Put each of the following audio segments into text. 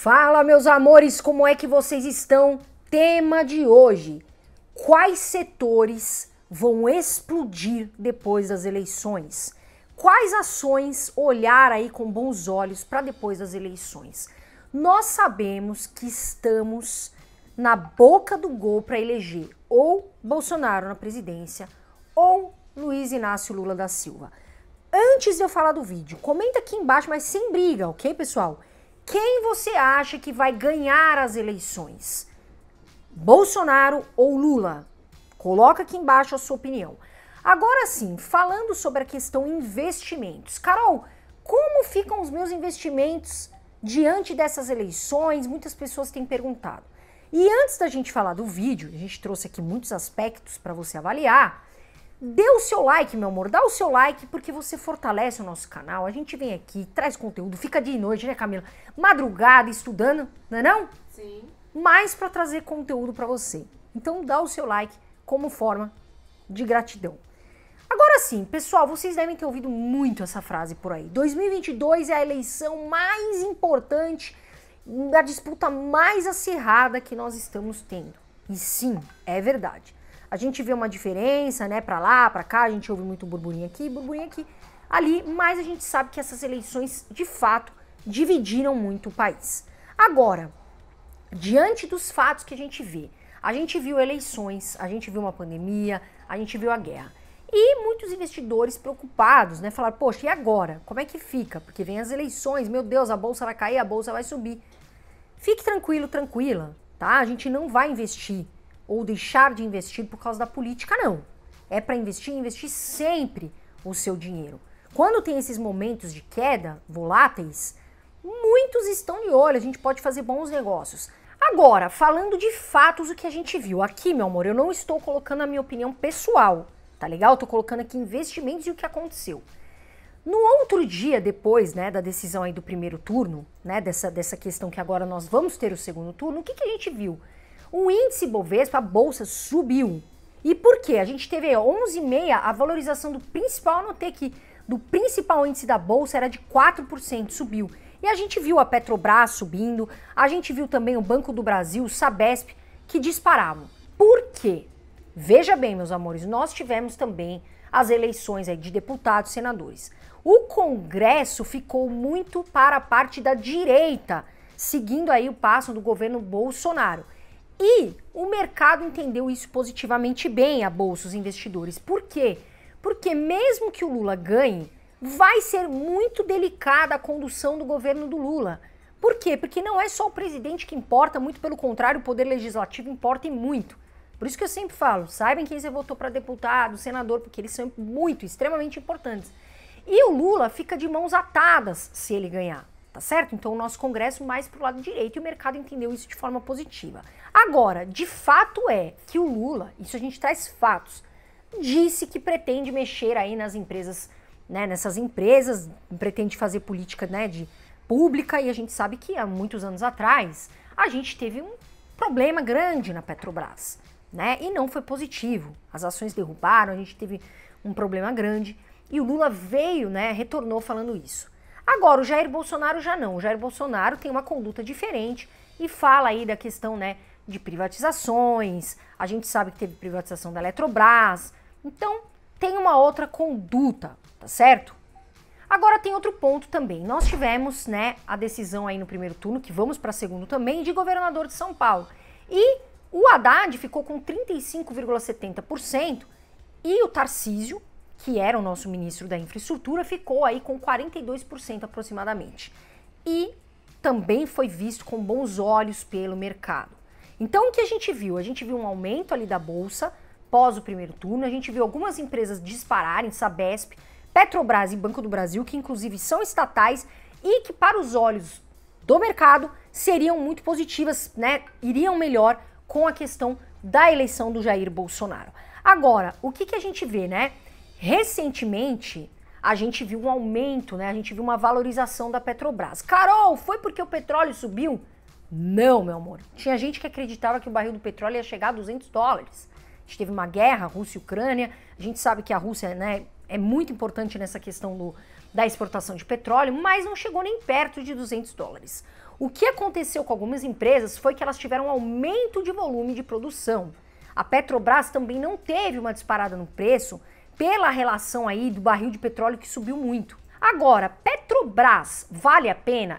Fala, meus amores, como é que vocês estão? Tema de hoje: quais setores vão explodir depois das eleições? Quais ações olhar aí com bons olhos para depois das eleições? Nós sabemos que estamos na boca do gol para eleger ou Bolsonaro na presidência ou Luiz Inácio Lula da Silva. Antes de eu falar do vídeo, comenta aqui embaixo, mas sem briga, ok, pessoal? quem você acha que vai ganhar as eleições? Bolsonaro ou Lula? Coloca aqui embaixo a sua opinião. Agora sim, falando sobre a questão investimentos. Carol, como ficam os meus investimentos diante dessas eleições? Muitas pessoas têm perguntado. E antes da gente falar do vídeo, a gente trouxe aqui muitos aspectos para você avaliar. Dê o seu like, meu amor, dá o seu like porque você fortalece o nosso canal. A gente vem aqui, traz conteúdo, fica de noite, né, Camila? Madrugada estudando, não é não? Sim. Mais para trazer conteúdo para você. Então dá o seu like como forma de gratidão. Agora sim, pessoal, vocês devem ter ouvido muito essa frase por aí. 2022 é a eleição mais importante, a disputa mais acirrada que nós estamos tendo. E sim, é verdade a gente vê uma diferença, né, para lá, para cá, a gente ouve muito burburinho aqui, burburinho aqui, ali, mas a gente sabe que essas eleições, de fato, dividiram muito o país. Agora, diante dos fatos que a gente vê, a gente viu eleições, a gente viu uma pandemia, a gente viu a guerra. E muitos investidores preocupados, né? Falaram, poxa, e agora? Como é que fica? Porque vem as eleições, meu Deus, a bolsa vai cair, a bolsa vai subir. Fique tranquilo, tranquila, tá? A gente não vai investir ou deixar de investir por causa da política, não. É para investir e investir sempre o seu dinheiro. Quando tem esses momentos de queda voláteis, muitos estão de olho, a gente pode fazer bons negócios. Agora, falando de fatos, o que a gente viu aqui, meu amor, eu não estou colocando a minha opinião pessoal, tá legal? Estou colocando aqui investimentos e o que aconteceu. No outro dia, depois né, da decisão aí do primeiro turno, né, dessa, dessa questão que agora nós vamos ter o segundo turno, o que, que a gente viu? O índice Bovespa, a bolsa, subiu. E por quê? A gente teve 11,5, a valorização do principal, notei que do principal índice da bolsa era de 4%, subiu. E a gente viu a Petrobras subindo, a gente viu também o Banco do Brasil, o Sabesp, que disparavam. Por quê? Veja bem, meus amores, nós tivemos também as eleições aí de deputados, e senadores. O Congresso ficou muito para a parte da direita, seguindo aí o passo do governo Bolsonaro. E o mercado entendeu isso positivamente bem, a bolsa, os investidores. Por quê? Porque mesmo que o Lula ganhe, vai ser muito delicada a condução do governo do Lula. Por quê? Porque não é só o presidente que importa, muito pelo contrário, o poder legislativo importa e muito. Por isso que eu sempre falo, saibam quem você votou para deputado, senador, porque eles são muito, extremamente importantes. E o Lula fica de mãos atadas se ele ganhar tá certo? Então o nosso Congresso mais para o lado direito e o mercado entendeu isso de forma positiva. Agora, de fato é que o Lula, isso a gente traz fatos, disse que pretende mexer aí nas empresas, né, nessas empresas, pretende fazer política, né, de pública e a gente sabe que há muitos anos atrás a gente teve um problema grande na Petrobras, né? E não foi positivo. As ações derrubaram, a gente teve um problema grande e o Lula veio, né, retornou falando isso. Agora, o Jair Bolsonaro já não. O Jair Bolsonaro tem uma conduta diferente e fala aí da questão né, de privatizações. A gente sabe que teve privatização da Eletrobras. Então, tem uma outra conduta, tá certo? Agora tem outro ponto também. Nós tivemos, né, a decisão aí no primeiro turno, que vamos para segundo também, de governador de São Paulo. E o Haddad ficou com 35,70% e o Tarcísio que era o nosso ministro da Infraestrutura, ficou aí com 42% aproximadamente. E também foi visto com bons olhos pelo mercado. Então o que a gente viu? A gente viu um aumento ali da bolsa pós o primeiro turno, a gente viu algumas empresas dispararem, Sabesp, Petrobras e Banco do Brasil, que inclusive são estatais e que para os olhos do mercado seriam muito positivas, né? Iriam melhor com a questão da eleição do Jair Bolsonaro. Agora, o que, que a gente vê, né? Recentemente, a gente viu um aumento, né? A gente viu uma valorização da Petrobras. Carol, foi porque o petróleo subiu? Não, meu amor. Tinha gente que acreditava que o barril do petróleo ia chegar a 200 dólares. A gente teve uma guerra, Rússia e Ucrânia. A gente sabe que a Rússia, né, é muito importante nessa questão do, da exportação de petróleo, mas não chegou nem perto de 200 dólares. O que aconteceu com algumas empresas foi que elas tiveram um aumento de volume de produção. A Petrobras também não teve uma disparada no preço, pela relação aí do barril de petróleo que subiu muito. Agora, Petrobras vale a pena?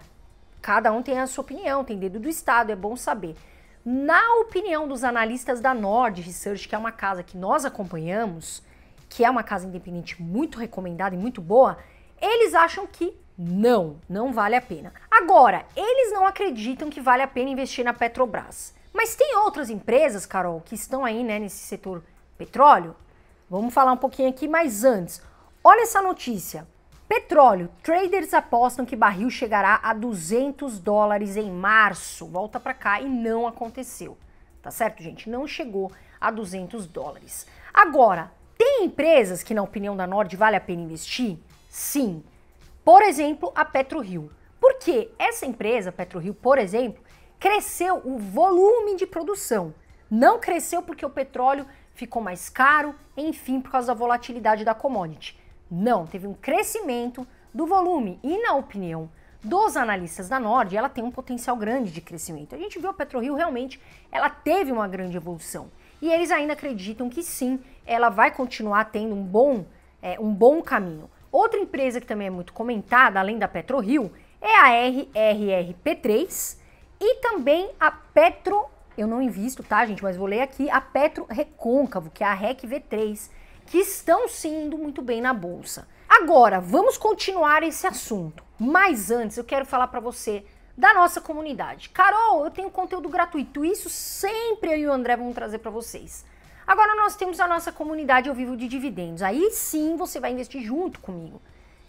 Cada um tem a sua opinião, tem dedo do Estado, é bom saber. Na opinião dos analistas da Nord Research, que é uma casa que nós acompanhamos, que é uma casa independente muito recomendada e muito boa, eles acham que não, não vale a pena. Agora, eles não acreditam que vale a pena investir na Petrobras. Mas tem outras empresas, Carol, que estão aí né, nesse setor petróleo Vamos falar um pouquinho aqui, mas antes, olha essa notícia. Petróleo, traders apostam que barril chegará a 200 dólares em março. Volta para cá e não aconteceu. Tá certo, gente? Não chegou a 200 dólares. Agora, tem empresas que na opinião da Nord vale a pena investir? Sim. Por exemplo, a PetroRio. Porque essa empresa, PetroRio, por exemplo, cresceu o volume de produção. Não cresceu porque o petróleo ficou mais caro, enfim, por causa da volatilidade da commodity. Não, teve um crescimento do volume e, na opinião dos analistas da Nord, ela tem um potencial grande de crescimento. A gente viu a PetroRio realmente, ela teve uma grande evolução e eles ainda acreditam que sim, ela vai continuar tendo um bom, é, um bom caminho. Outra empresa que também é muito comentada, além da PetroRio, é a RRRP3 e também a Petro eu não invisto, tá, gente? Mas vou ler aqui a Petro Recôncavo, que é a REC V3, que estão sim indo muito bem na bolsa. Agora, vamos continuar esse assunto. Mas antes, eu quero falar para você da nossa comunidade. Carol, eu tenho conteúdo gratuito, isso sempre eu e o André vamos trazer para vocês. Agora nós temos a nossa comunidade ao vivo de dividendos. Aí sim você vai investir junto comigo.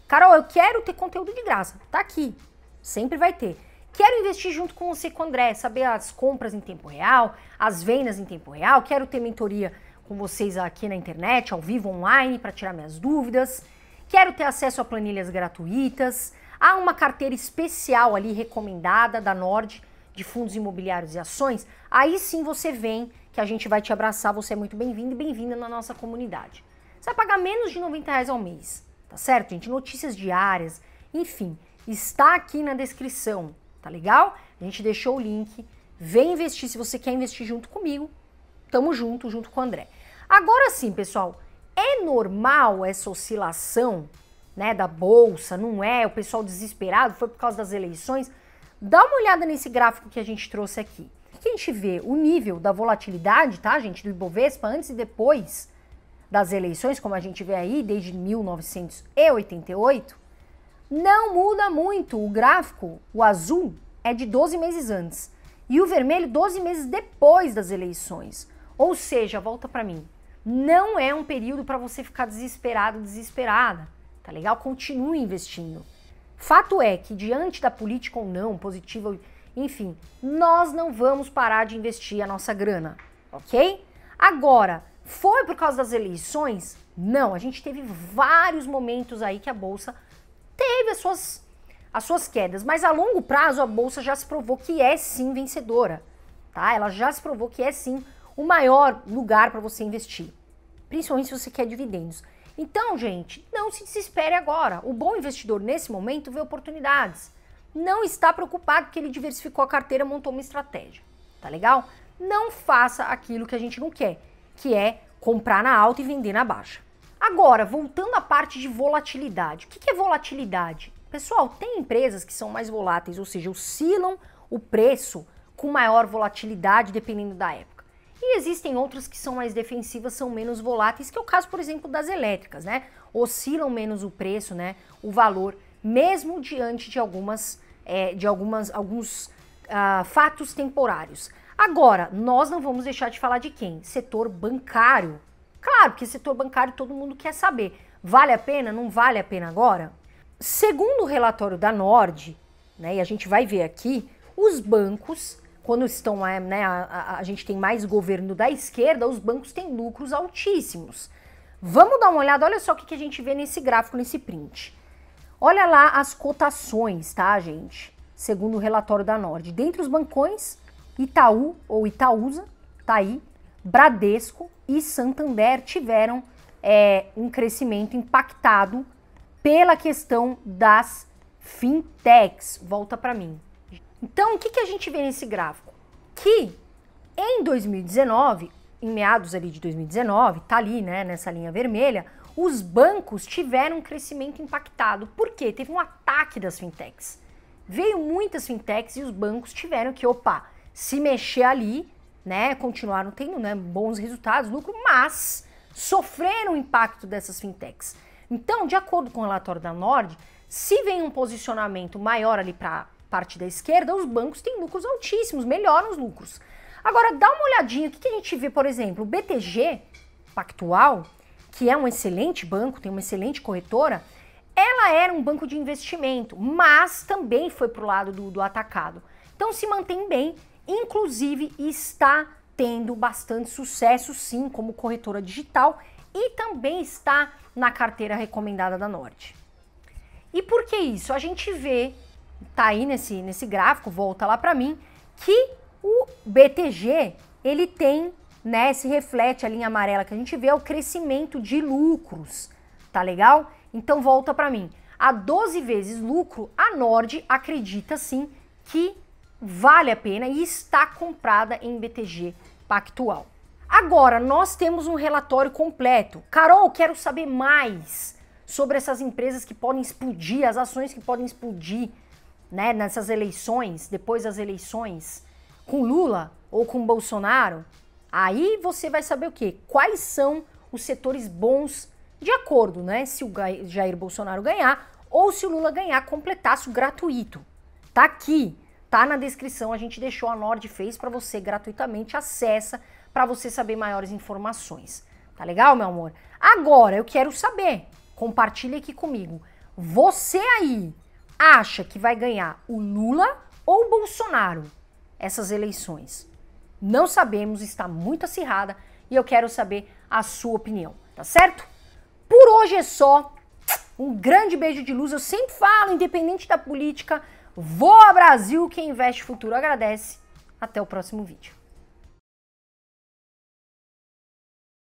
Carol, eu quero ter conteúdo de graça. Tá aqui. Sempre vai ter. Quero investir junto com você, com o André, saber as compras em tempo real, as vendas em tempo real. Quero ter mentoria com vocês aqui na internet, ao vivo, online, para tirar minhas dúvidas. Quero ter acesso a planilhas gratuitas. Há uma carteira especial ali recomendada da Nord de fundos imobiliários e ações. Aí sim você vem, que a gente vai te abraçar. Você é muito bem-vindo e bem-vinda na nossa comunidade. Você vai pagar menos de 90 reais ao mês, tá certo, gente? Notícias diárias, enfim, está aqui na descrição tá legal? A gente deixou o link. Vem investir se você quer investir junto comigo. Tamo junto, junto com o André. Agora sim, pessoal, é normal essa oscilação, né, da bolsa? Não é? O pessoal desesperado foi por causa das eleições? Dá uma olhada nesse gráfico que a gente trouxe aqui. o que a gente vê o nível da volatilidade, tá, gente, do Ibovespa antes e depois das eleições, como a gente vê aí desde 1988 não muda muito. O gráfico, o azul, é de 12 meses antes e o vermelho 12 meses depois das eleições. Ou seja, volta para mim. Não é um período para você ficar desesperado, desesperada. Tá legal? Continue investindo. Fato é que diante da política ou não, positiva enfim, nós não vamos parar de investir a nossa grana, ok? Agora, foi por causa das eleições? Não, a gente teve vários momentos aí que a bolsa teve as suas, as suas quedas, mas a longo prazo a bolsa já se provou que é sim vencedora, tá? Ela já se provou que é sim o maior lugar para você investir, principalmente se você quer dividendos. Então, gente, não se desespere agora. O bom investidor nesse momento vê oportunidades. Não está preocupado porque ele diversificou a carteira, montou uma estratégia, tá legal? Não faça aquilo que a gente não quer, que é comprar na alta e vender na baixa. Agora, voltando à parte de volatilidade. O que é volatilidade? Pessoal, tem empresas que são mais voláteis, ou seja, oscilam o preço com maior volatilidade dependendo da época. E existem outras que são mais defensivas, são menos voláteis, que é o caso, por exemplo, das elétricas, né? Oscilam menos o preço, né? O valor, mesmo diante de algumas, é, de algumas, alguns uh, fatos temporários. Agora, nós não vamos deixar de falar de quem? Setor bancário, Claro, porque setor bancário todo mundo quer saber. Vale a pena? Não vale a pena agora? Segundo o relatório da Nord, né, e a gente vai ver aqui, os bancos, quando estão, né, a, a, a gente tem mais governo da esquerda, os bancos têm lucros altíssimos. Vamos dar uma olhada, olha só o que, que a gente vê nesse gráfico, nesse print. Olha lá as cotações, tá, gente? Segundo o relatório da Nord. Dentre os bancões, Itaú ou Itaúsa, tá aí, Bradesco e Santander tiveram é, um crescimento impactado pela questão das fintechs. Volta para mim. Então, o que, que a gente vê nesse gráfico? Que em 2019, em meados ali de 2019, tá ali, né, nessa linha vermelha, os bancos tiveram um crescimento impactado. Por quê? Teve um ataque das fintechs. Veio muitas fintechs e os bancos tiveram que, opa, se mexer ali né, continuaram tendo né, bons resultados, lucro, mas sofreram o impacto dessas fintechs. Então, de acordo com o relatório da Nord, se vem um posicionamento maior ali para parte da esquerda, os bancos têm lucros altíssimos, melhoram os lucros. Agora, dá uma olhadinha, o que, que a gente vê, por exemplo, o BTG Pactual, que é um excelente banco, tem uma excelente corretora, ela era um banco de investimento, mas também foi para o lado do, do atacado. Então, se mantém bem inclusive está tendo bastante sucesso sim como corretora digital e também está na carteira recomendada da Norte. E por que isso? A gente vê, tá aí nesse, nesse gráfico, volta lá para mim, que o BTG, ele tem, né, se reflete a linha amarela que a gente vê, é o crescimento de lucros, tá legal? Então volta para mim. A 12 vezes lucro, a Nord acredita sim que vale a pena e está comprada em BTG Pactual. Agora, nós temos um relatório completo. Carol, quero saber mais sobre essas empresas que podem explodir, as ações que podem explodir né, nessas eleições, depois das eleições, com Lula ou com Bolsonaro. Aí você vai saber o quê? Quais são os setores bons de acordo, né? Se o Jair Bolsonaro ganhar ou se o Lula ganhar, o gratuito. Tá aqui Tá na descrição, a gente deixou a Nord fez para você gratuitamente, acessa para você saber maiores informações. Tá legal, meu amor? Agora eu quero saber, compartilha aqui comigo. Você aí acha que vai ganhar o Lula ou o Bolsonaro essas eleições? Não sabemos, está muito acirrada e eu quero saber a sua opinião, tá certo? Por hoje é só. Um grande beijo de luz. Eu sempre falo, independente da política, Voa Brasil, quem investe futuro agradece. Até o próximo vídeo.